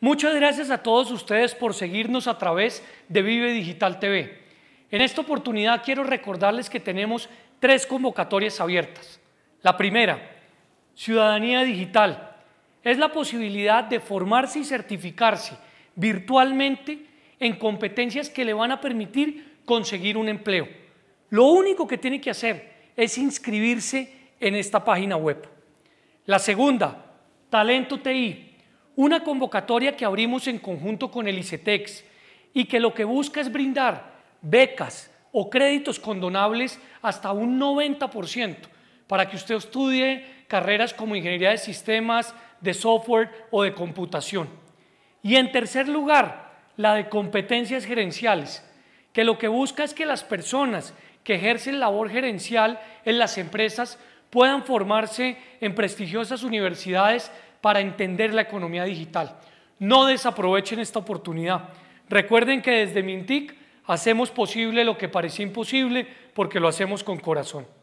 Muchas gracias a todos ustedes por seguirnos a través de Vive Digital TV. En esta oportunidad quiero recordarles que tenemos tres convocatorias abiertas. La primera, Ciudadanía Digital, es la posibilidad de formarse y certificarse virtualmente en competencias que le van a permitir conseguir un empleo. Lo único que tiene que hacer es inscribirse en esta página web. La segunda, Talento TI, una convocatoria que abrimos en conjunto con el ICETEX y que lo que busca es brindar becas o créditos condonables hasta un 90% para que usted estudie carreras como ingeniería de sistemas, de software o de computación. Y en tercer lugar, la de competencias gerenciales, que lo que busca es que las personas que ejercen labor gerencial en las empresas puedan formarse en prestigiosas universidades para entender la economía digital. No desaprovechen esta oportunidad. Recuerden que desde Mintic hacemos posible lo que parecía imposible porque lo hacemos con corazón.